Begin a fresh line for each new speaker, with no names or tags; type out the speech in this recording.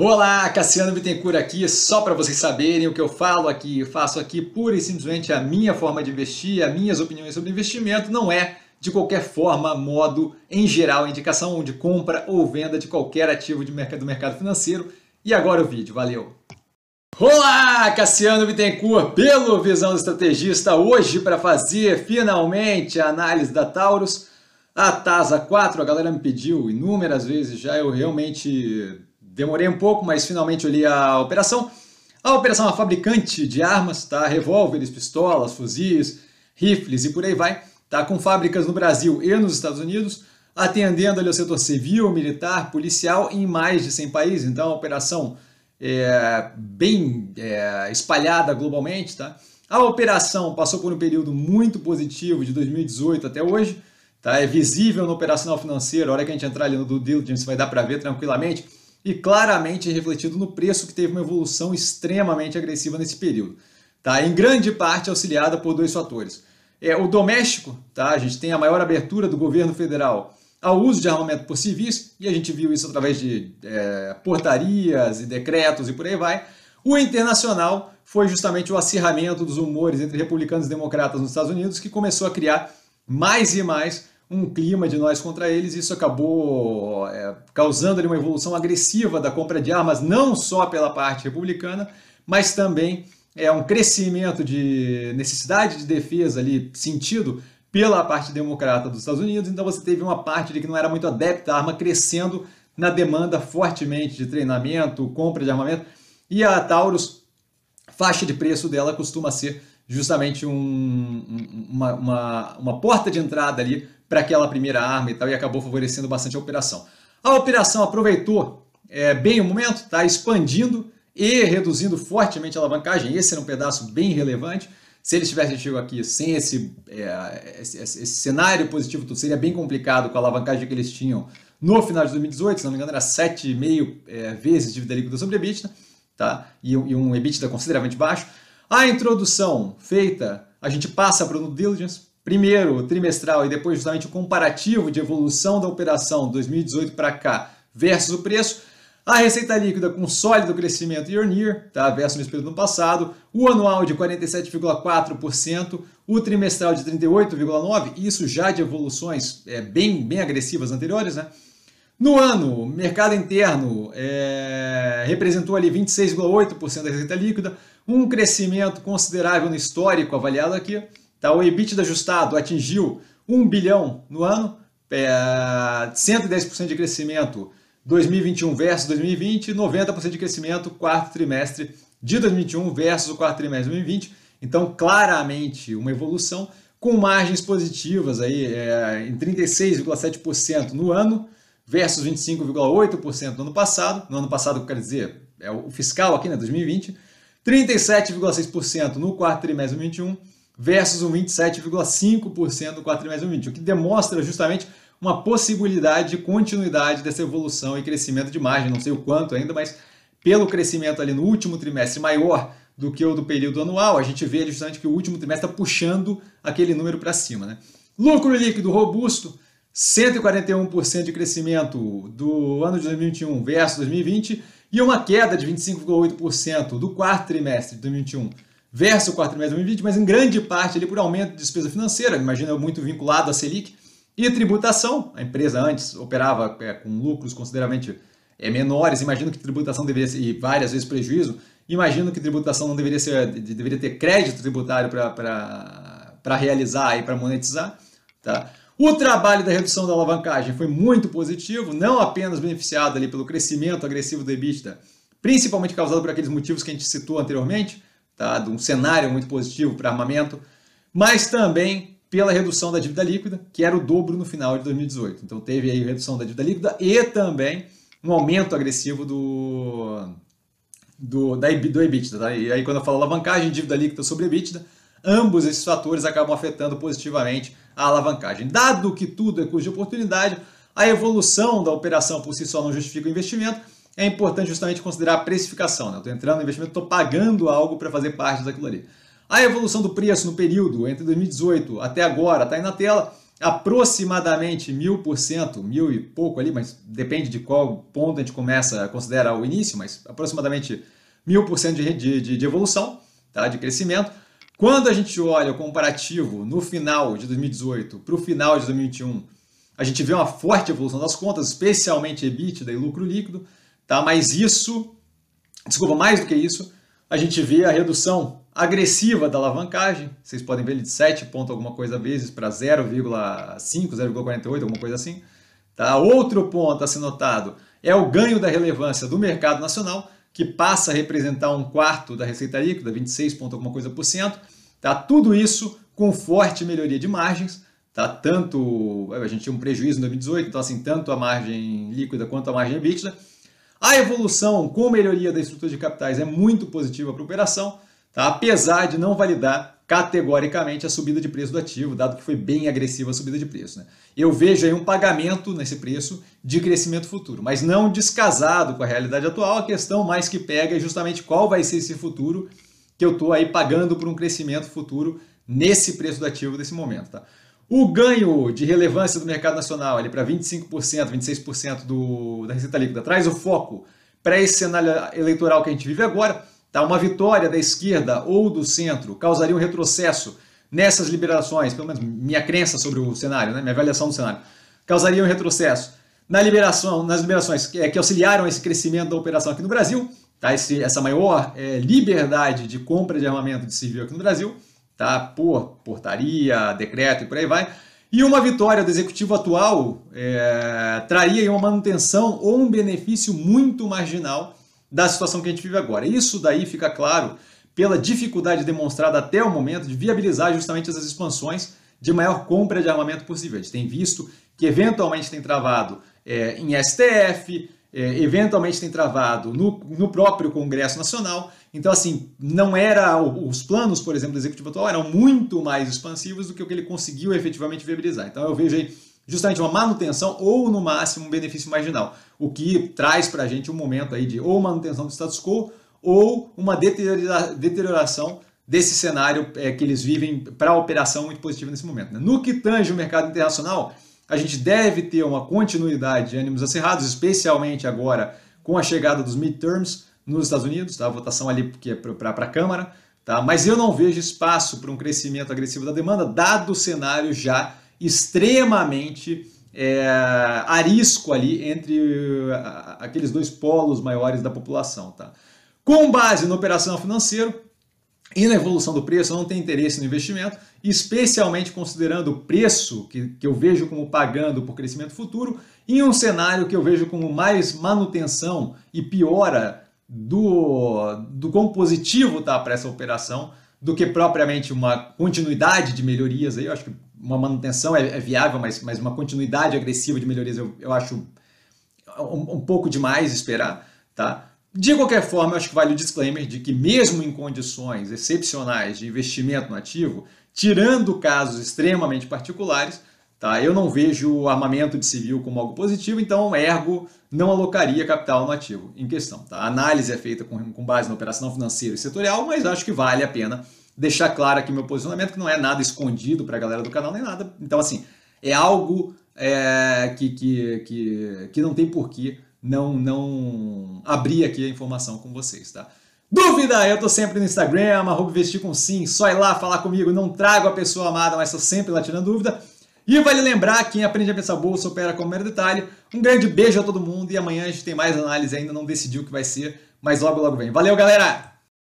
Olá, Cassiano Bittencourt aqui, só para vocês saberem o que eu falo aqui, eu faço aqui pura e simplesmente a minha forma de investir, as minhas opiniões sobre investimento, não é de qualquer forma, modo, em geral, indicação de compra ou venda de qualquer ativo de mercado, do mercado financeiro. E agora o vídeo, valeu! Olá, Cassiano Bittencourt, pelo Visão do Estrategista, hoje para fazer finalmente a análise da Taurus, a TASA 4, a galera me pediu inúmeras vezes já, eu realmente Demorei um pouco, mas finalmente eu li a operação. A operação é uma fabricante de armas, tá? Revólveres, pistolas, fuzis, rifles e por aí vai, tá? Com fábricas no Brasil e nos Estados Unidos, atendendo ali o setor civil, militar, policial em mais de 100 países. Então, a operação é bem é, espalhada globalmente, tá? A operação passou por um período muito positivo de 2018 até hoje, tá? É visível no operacional financeiro, a hora que a gente entrar ali no due diligence vai dar para ver tranquilamente e claramente refletido no preço que teve uma evolução extremamente agressiva nesse período, tá? Em grande parte auxiliada por dois fatores. É, o doméstico, tá? A gente tem a maior abertura do governo federal ao uso de armamento por civis, e a gente viu isso através de é, portarias e decretos e por aí vai. O internacional foi justamente o acirramento dos humores entre republicanos e democratas nos Estados Unidos que começou a criar mais e mais um clima de nós contra eles, isso acabou é, causando uma evolução agressiva da compra de armas, não só pela parte republicana, mas também é um crescimento de necessidade de defesa ali sentido pela parte democrata dos Estados Unidos. Então você teve uma parte de que não era muito adepta à arma crescendo na demanda fortemente de treinamento, compra de armamento. E a Taurus, faixa de preço dela costuma ser justamente um, uma, uma, uma porta de entrada ali para aquela primeira arma e tal, e acabou favorecendo bastante a operação. A operação aproveitou é, bem o momento, está expandindo e reduzindo fortemente a alavancagem. Esse era um pedaço bem relevante. Se eles tivessem chegado aqui sem esse, é, esse, esse, cenário positivo, seria bem complicado com a alavancagem que eles tinham no final de 2018, se não me engano, era 7,5 é, vezes dívida líquida sobre EBITDA, tá? e, e um EBITDA consideravelmente baixo. A introdução feita, a gente passa para o diligence, primeiro trimestral e depois justamente o comparativo de evolução da operação 2018 para cá versus o preço, a receita líquida com sólido crescimento year on year, tá, versus o mesmo período no passado, o anual de 47,4%, o trimestral de 38,9%, isso já de evoluções é, bem, bem agressivas anteriores, né? No ano, o mercado interno é, representou ali 26,8% da receita líquida, um crescimento considerável no histórico avaliado aqui, Tá? O EBITDA ajustado atingiu 1 bilhão no ano, é, 110% de crescimento 2021 versus 2020, 90% de crescimento quarto trimestre de 2021 versus o quarto trimestre de 2020. Então, claramente uma evolução com margens positivas aí, é, em 36,7% no ano versus 25,8% no ano passado. No ano passado, quer dizer, é o fiscal aqui, né, 2020. 37,6% no quarto trimestre de 2021 versus um 27,5% no quatrimestre 2020, o que demonstra justamente uma possibilidade de continuidade dessa evolução e crescimento de margem, não sei o quanto ainda, mas pelo crescimento ali no último trimestre maior do que o do período anual, a gente vê justamente que o último trimestre está puxando aquele número para cima. Né? Lucro líquido robusto, 141% de crescimento do ano de 2021 versus 2020 e uma queda de 25,8% do quarto trimestre de 2021 versus o quatrimestre de 2020, mas em grande parte ali por aumento de despesa financeira, imagina muito vinculado à Selic, e tributação. A empresa antes operava é, com lucros consideravelmente é, menores, imagino que tributação deveria ser, e várias vezes prejuízo, imagino que tributação não deveria ser, deveria ter crédito tributário para realizar e para monetizar. Tá? O trabalho da redução da alavancagem foi muito positivo, não apenas beneficiado ali pelo crescimento agressivo do EBITDA, principalmente causado por aqueles motivos que a gente citou anteriormente, tá? de um cenário muito positivo para armamento, mas também pela redução da dívida líquida, que era o dobro no final de 2018. Então teve aí redução da dívida líquida e também um aumento agressivo do, do, da, do EBITDA. Tá? E aí quando eu falo alavancagem, dívida líquida sobre EBITDA, ambos esses fatores acabam afetando positivamente a alavancagem. Dado que tudo é custo de oportunidade, a evolução da operação por si só não justifica o investimento, é importante justamente considerar a precificação. Né? Eu estou entrando no investimento, estou pagando algo para fazer parte daquilo ali. A evolução do preço no período entre 2018 até agora está aí na tela, aproximadamente 1000%, mil e pouco ali, mas depende de qual ponto a gente começa a considerar o início, mas aproximadamente 1000% de, de, de evolução, tá? de crescimento. Quando a gente olha o comparativo no final de 2018 para o final de 2021, a gente vê uma forte evolução das contas, especialmente EBITDA e lucro líquido. Tá? Mas isso, desculpa, mais do que isso, a gente vê a redução agressiva da alavancagem. Vocês podem ver ele de 7 ponto alguma coisa vezes para 0,5, 0,48, alguma coisa assim. Tá? Outro ponto a ser notado é o ganho da relevância do mercado nacional, que passa a representar um quarto da receita líquida, 26 ponto alguma coisa por cento. Tá? Tudo isso com forte melhoria de margens. Tá? Tanto a gente tinha um prejuízo em 2018, então assim, tanto a margem líquida quanto a margem EBITDA a evolução com melhoria da estrutura de capitais é muito positiva para a operação, tá? apesar de não validar categoricamente a subida de preço do ativo, dado que foi bem agressiva a subida de preço. Né? Eu vejo aí um pagamento nesse preço de crescimento futuro, mas não descasado com a realidade atual. A questão mais que pega é justamente qual vai ser esse futuro que eu estou aí pagando por um crescimento futuro nesse preço do ativo nesse momento. Tá? O ganho de relevância do mercado nacional para 25%, 26% do, da receita líquida traz o foco para esse cenário eleitoral que a gente vive agora. Tá? Uma vitória da esquerda ou do centro causaria um retrocesso nessas liberações, pelo menos minha crença sobre o cenário, né? minha avaliação do cenário, causaria um retrocesso na liberação, nas liberações que, eh, que auxiliaram esse crescimento da operação aqui no Brasil, tá? esse, essa maior é, liberdade de compra de armamento de civil aqui no Brasil tá? por portaria, decreto e por aí vai. E uma vitória do executivo atual é, traria uma manutenção ou um benefício muito marginal da situação que a gente vive agora. Isso daí fica claro pela dificuldade demonstrada até o momento de viabilizar justamente essas expansões de maior compra de armamento possível. A gente tem visto que eventualmente tem travado é, em STF, é, eventualmente tem travado no, no, próprio Congresso Nacional. Então, assim, não era os planos, por exemplo, do Executivo atual eram muito mais expansivos do que o que ele conseguiu efetivamente viabilizar. Então, eu vejo aí justamente uma manutenção ou, no máximo, um benefício marginal, o que traz para a gente um momento aí de ou manutenção do status quo ou uma deterioração desse cenário é, que eles vivem para a operação muito positiva nesse momento. Né? No que tange o mercado internacional, a gente deve ter uma continuidade de ânimos acirrados, especialmente agora com a chegada dos midterms nos Estados Unidos, tá? a votação ali que é para a Câmara, tá? mas eu não vejo espaço para um crescimento agressivo da demanda, dado o cenário já extremamente é, arisco ali entre aqueles dois polos maiores da população. Tá? Com base no operação financeiro, e na evolução do preço não tem interesse no investimento, especialmente considerando o preço que, que eu vejo como pagando por crescimento futuro, em um cenário que eu vejo como mais manutenção e piora do, do quão positivo está para essa operação do que propriamente uma continuidade de melhorias. Aí eu acho que uma manutenção é, é viável, mas, mas uma continuidade agressiva de melhorias eu, eu acho um, um pouco demais esperar. Tá? De qualquer forma, acho que vale o disclaimer de que, mesmo em condições excepcionais de investimento no ativo, tirando casos extremamente particulares, tá, eu não vejo o armamento de civil como algo positivo, então, ergo, não alocaria capital no ativo em questão. Tá? A análise é feita com, com base na operação financeira e setorial, mas acho que vale a pena deixar claro aqui meu posicionamento, que não é nada escondido para a galera do canal nem nada. Então, assim, é algo é, que, que, que, que não tem porquê não, não abrir aqui a informação com vocês, tá? Dúvida? Eu tô sempre no Instagram, arroba vestir com sim, só ir lá falar comigo, não trago a pessoa amada, mas tô sempre lá tirando dúvida. E vale lembrar, quem aprende a pensar bolsa opera com o mero detalhe. Um grande beijo a todo mundo e amanhã a gente tem mais análise, ainda não decidiu o que vai ser, mas logo logo vem. Valeu, galera!